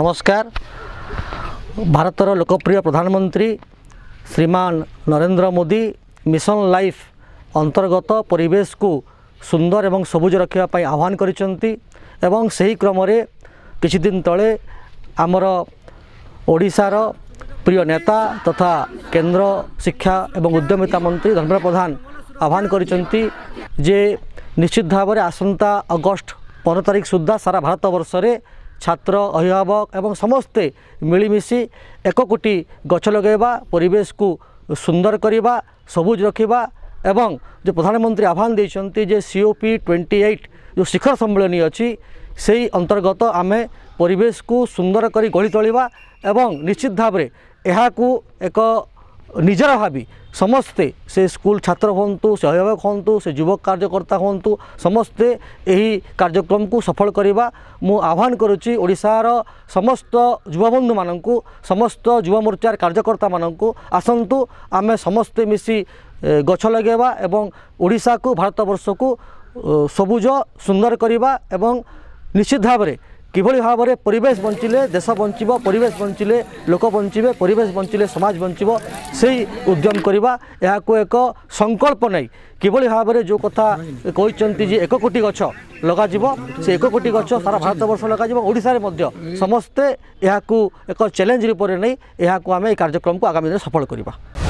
নমস্কার ଭାରତର ଲୋକପ୍ରିୟ ପ୍ରଧାନମନ୍ତ୍ରୀ ଶ୍ରୀମାନ ନରେନ୍ଦ୍ର ମୋଦି ମିଶନ ଲାଇଫ୍ ଅନ୍ତର୍ଗତ ପରିବେଶକୁ ସୁନ୍ଦର ଏବଂ ସବୁଜ ରଖିବା ପାଇଁ ଆହ୍ୱାନ କରିଛନ୍ତି ଏବଂ ସେହି କ୍ରମରେ କିଛି ଦିନ ତଳେ ଆମର ଓଡ଼ିଶାର ପ୍ରିୟ ନେତା ତଥା କେନ୍ଦ୍ର ଶିକ୍ଷା ଏବଂ ଉଦ୍ୟମିତା ମନ୍ତ୍ରୀ ଧର୍ମେନ୍ଦ୍ର ପ୍ରଧାନ ଆହ୍ୱାନ କରିଛନ୍ତି ଯେ ନିଶ୍ଚିତ ଭାବରେ ଆସନ୍ତା ଅଗଷ୍ଟ ପନ୍ଦର ତାରିଖ ସୁଦ୍ଧା ସାରା ଭାରତବର୍ଷରେ ଛାତ୍ର ଅଭିଭାବକ ଏବଂ ସମସ୍ତେ ମିଳିମିଶି ଏକ କୋଟି ଗଛ ଲଗାଇବା ପରିବେଶକୁ ସୁନ୍ଦର କରିବା ସବୁଜ ରଖିବା ଏବଂ ଯେ ପ୍ରଧାନମନ୍ତ୍ରୀ ଆହ୍ୱାନ ଦେଇଛନ୍ତି ଯେ ପି ଟ୍ୱେଣ୍ଟି ଏଇଟ୍ ଯେଉଁ ଶିଖର ସମ୍ମିଳନୀ ଅଛି ସେହି ଅନ୍ତର୍ଗତ ଆମେ ପରିବେଶକୁ ସୁନ୍ଦର କରି ଗଢ଼ି ତୋଳିବା ଏବଂ ନିଶ୍ଚିତ ଭାବରେ ଏହାକୁ ଏକ ନିଜର ଭାବି ସମସ୍ତେ ସେ ସ୍କୁଲ ଛାତ୍ର ହୁଅନ୍ତୁ ସେ ଅଭିଭାବକ ହୁଅନ୍ତୁ ସେ ଯୁବକ କାର୍ଯ୍ୟକର୍ତ୍ତା ହୁଅନ୍ତୁ ସମସ୍ତେ ଏହି କାର୍ଯ୍ୟକ୍ରମକୁ ସଫଳ କରିବା ମୁଁ ଆହ୍ୱାନ କରୁଛି ଓଡ଼ିଶାର ସମସ୍ତ ଯୁବବନ୍ଧୁମାନଙ୍କୁ ସମସ୍ତ ଯୁବମୋର୍ଚ୍ଚାର କାର୍ଯ୍ୟକର୍ତ୍ତାମାନଙ୍କୁ ଆସନ୍ତୁ ଆମେ ସମସ୍ତେ ମିଶି ଗଛ ଲଗାଇବା ଏବଂ ଓଡ଼ିଶାକୁ ଭାରତବର୍ଷକୁ ସବୁଜ ସୁନ୍ଦର କରିବା ଏବଂ ନିଶ୍ଚିତ ଭାବରେ କିଭଳି ଭାବରେ ପରିବେଶ ବଞ୍ଚିଲେ ଦେଶ ବଞ୍ଚିବ ପରିବେଶ ବଞ୍ଚିଲେ ଲୋକ ବଞ୍ଚିବେ ପରିବେଶ ବଞ୍ଚିଲେ ସମାଜ ବଞ୍ଚିବ ସେଇ ଉଦ୍ୟମ କରିବା ଏହାକୁ ଏକ ସଂକଳ୍ପ ନେଇ କିଭଳି ଭାବରେ ଯେଉଁ କଥା କହିଛନ୍ତି ଯେ ଏକ କୋଟି ଗଛ ଲଗାଯିବ ସେ ଏକ କୋଟି ଗଛ ସାରା ଭାରତବର୍ଷ ଲଗାଯିବ ଓଡ଼ିଶାରେ ମଧ୍ୟ ସମସ୍ତେ ଏହାକୁ ଏକ ଚ୍ୟାଲେଞ୍ଜ ରୂପରେ ନେଇ ଏହାକୁ ଆମେ ଏହି କାର୍ଯ୍ୟକ୍ରମକୁ ଆଗାମୀ ଦିନରେ ସଫଳ କରିବା